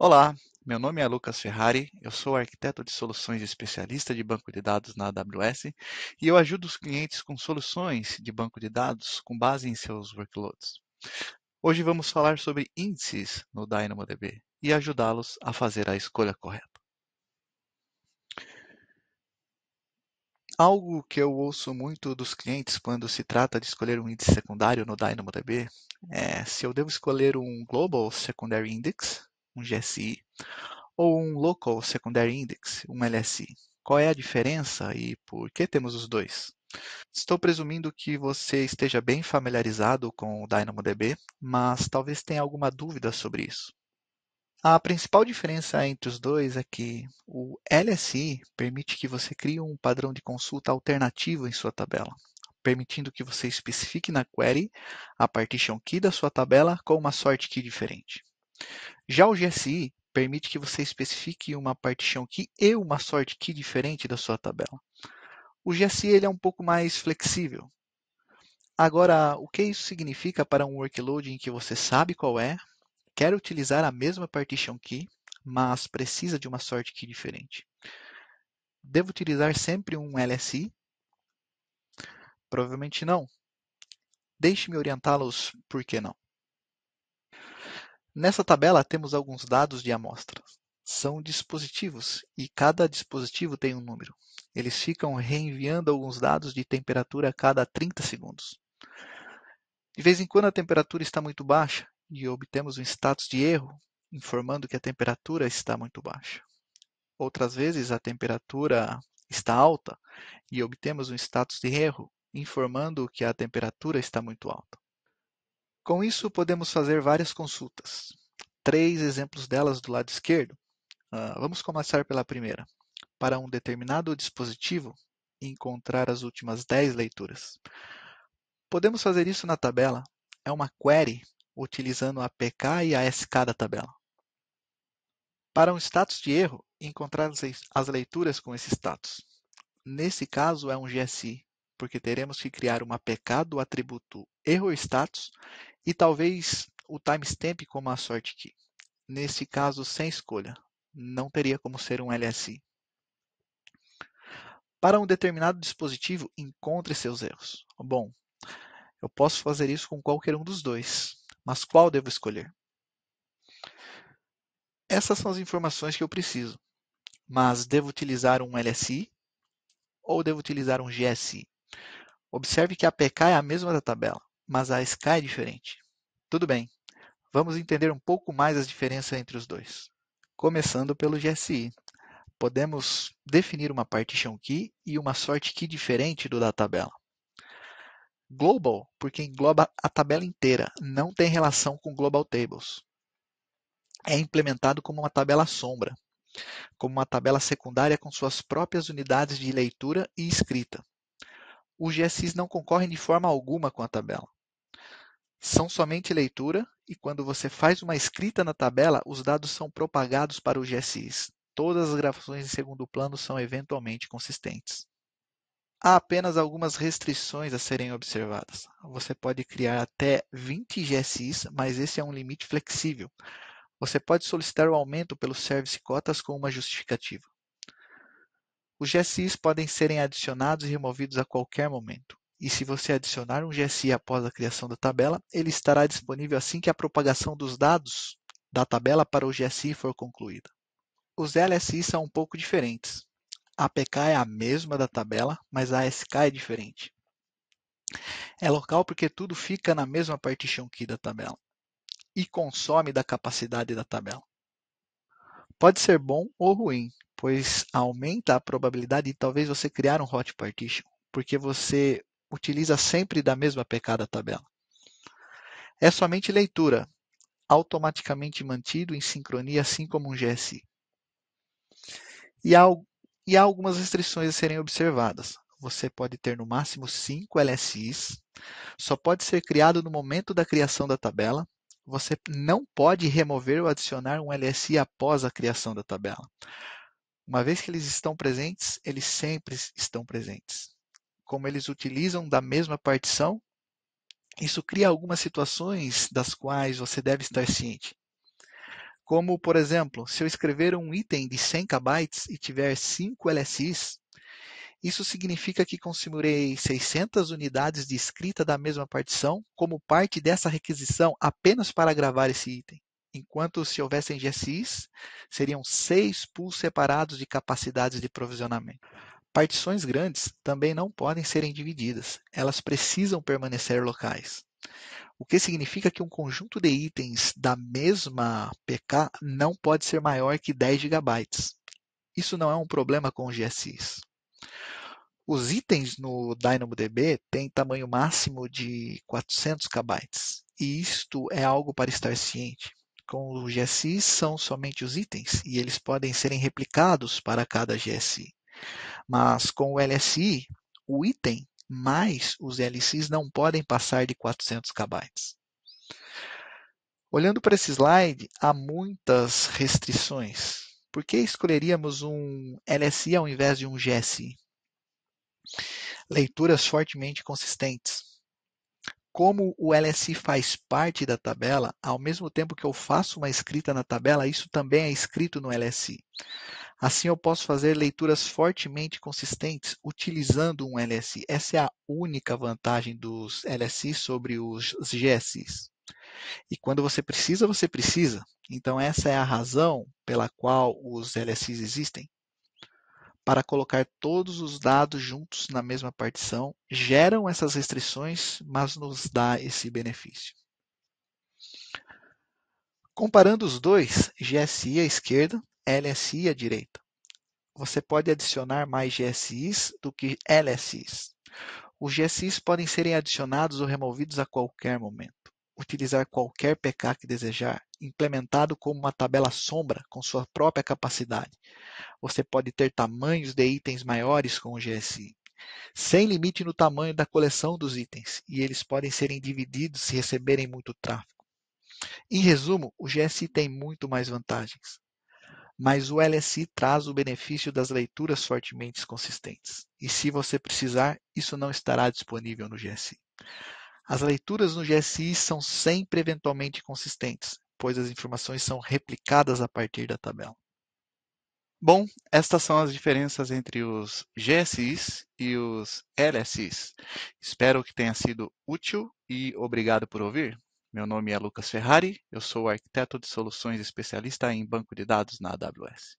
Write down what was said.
Olá, meu nome é Lucas Ferrari, eu sou arquiteto de soluções e especialista de banco de dados na AWS e eu ajudo os clientes com soluções de banco de dados com base em seus workloads. Hoje vamos falar sobre índices no DynamoDB e ajudá-los a fazer a escolha correta. Algo que eu ouço muito dos clientes quando se trata de escolher um índice secundário no DynamoDB é se eu devo escolher um Global Secondary Index, um GSI, ou um Local Secondary Index, um LSI? Qual é a diferença e por que temos os dois? Estou presumindo que você esteja bem familiarizado com o DynamoDB, mas talvez tenha alguma dúvida sobre isso. A principal diferença entre os dois é que o LSI permite que você crie um padrão de consulta alternativo em sua tabela, permitindo que você especifique na query a partition key da sua tabela com uma sort key diferente. Já o gsi permite que você especifique uma partition key e uma sort key diferente da sua tabela. O gsi ele é um pouco mais flexível. Agora, o que isso significa para um workload em que você sabe qual é, quer utilizar a mesma partition key, mas precisa de uma sort key diferente? Devo utilizar sempre um LSI? Provavelmente não. Deixe-me orientá-los por que não. Nesta tabela temos alguns dados de amostra. São dispositivos e cada dispositivo tem um número. Eles ficam reenviando alguns dados de temperatura a cada 30 segundos. De vez em quando a temperatura está muito baixa e obtemos um status de erro informando que a temperatura está muito baixa. Outras vezes a temperatura está alta e obtemos um status de erro informando que a temperatura está muito alta. Com isso, podemos fazer várias consultas. Três exemplos delas do lado esquerdo. Uh, vamos começar pela primeira. Para um determinado dispositivo, encontrar as últimas 10 leituras. Podemos fazer isso na tabela. É uma query utilizando a PK e a SK da tabela. Para um status de erro, encontrar as leituras com esse status. Nesse caso, é um GSI, porque teremos que criar uma PK do atributo ErrorStatus e talvez o timestamp como a sorte key. Nesse caso, sem escolha, não teria como ser um LSI. Para um determinado dispositivo, encontre seus erros. Bom, eu posso fazer isso com qualquer um dos dois, mas qual devo escolher? Essas são as informações que eu preciso, mas devo utilizar um LSI ou devo utilizar um GSI? Observe que a APK é a mesma da tabela mas a Sky é diferente. Tudo bem, vamos entender um pouco mais as diferenças entre os dois. Começando pelo GSI. Podemos definir uma partition key e uma sort key diferente do da tabela. Global, porque engloba a tabela inteira, não tem relação com global tables. É implementado como uma tabela sombra, como uma tabela secundária com suas próprias unidades de leitura e escrita. Os GSIs não concorrem de forma alguma com a tabela são somente leitura e quando você faz uma escrita na tabela, os dados são propagados para o GSIs. Todas as gravações em segundo plano são eventualmente consistentes. Há apenas algumas restrições a serem observadas. Você pode criar até 20 GSIs, mas esse é um limite flexível. Você pode solicitar o aumento pelo service cotas com uma justificativa. Os GSIs podem serem adicionados e removidos a qualquer momento e se você adicionar um GSI após a criação da tabela, ele estará disponível assim que a propagação dos dados da tabela para o GSI for concluída. Os LSI são um pouco diferentes. A APK é a mesma da tabela, mas a ASK é diferente. É local porque tudo fica na mesma partition key da tabela e consome da capacidade da tabela. Pode ser bom ou ruim, pois aumenta a probabilidade de talvez você criar um hot partition, porque você utiliza sempre da mesma pecada tabela. É somente leitura, automaticamente mantido em sincronia, assim como um GSI. E há, e há algumas restrições a serem observadas. Você pode ter no máximo 5 LSIs, só pode ser criado no momento da criação da tabela, você não pode remover ou adicionar um LSI após a criação da tabela. Uma vez que eles estão presentes, eles sempre estão presentes como eles utilizam da mesma partição, isso cria algumas situações das quais você deve estar ciente. Como, por exemplo, se eu escrever um item de 100 KB e tiver 5 LSIs, isso significa que consumirei 600 unidades de escrita da mesma partição como parte dessa requisição apenas para gravar esse item, enquanto se houvessem GSIs, seriam seis pools separados de capacidades de provisionamento. Partições grandes também não podem serem divididas, elas precisam permanecer locais. O que significa que um conjunto de itens da mesma PK não pode ser maior que 10 GB. Isso não é um problema com o GSIs. Os itens no DynamoDB têm tamanho máximo de 400 KB, e isto é algo para estar ciente. Com o GSI são somente os itens e eles podem serem replicados para cada GSI. Mas com o LSI, o item mais os LCs não podem passar de 400 KB. Olhando para esse slide, há muitas restrições. Por que escolheríamos um LSI ao invés de um GSI? Leituras fortemente consistentes. Como o LSI faz parte da tabela, ao mesmo tempo que eu faço uma escrita na tabela, isso também é escrito no LSI. Assim, eu posso fazer leituras fortemente consistentes utilizando um LSI. Essa é a única vantagem dos LSI sobre os GSIs. E quando você precisa, você precisa. Então, essa é a razão pela qual os LSIs existem. Para colocar todos os dados juntos na mesma partição, geram essas restrições, mas nos dá esse benefício. Comparando os dois, GSI à esquerda LSI à direita. Você pode adicionar mais GSIs do que LSIs. Os GSIs podem serem adicionados ou removidos a qualquer momento. Utilizar qualquer PK que desejar, implementado como uma tabela sombra com sua própria capacidade. Você pode ter tamanhos de itens maiores com o GSI, sem limite no tamanho da coleção dos itens, e eles podem serem divididos se receberem muito tráfego. Em resumo, o GSI tem muito mais vantagens mas o LSI traz o benefício das leituras fortemente consistentes. E se você precisar, isso não estará disponível no GSI. As leituras no GSI são sempre eventualmente consistentes, pois as informações são replicadas a partir da tabela. Bom, estas são as diferenças entre os GSIs e os LSIs. Espero que tenha sido útil e obrigado por ouvir. Meu nome é Lucas Ferrari, eu sou arquiteto de soluções especialista em banco de dados na AWS.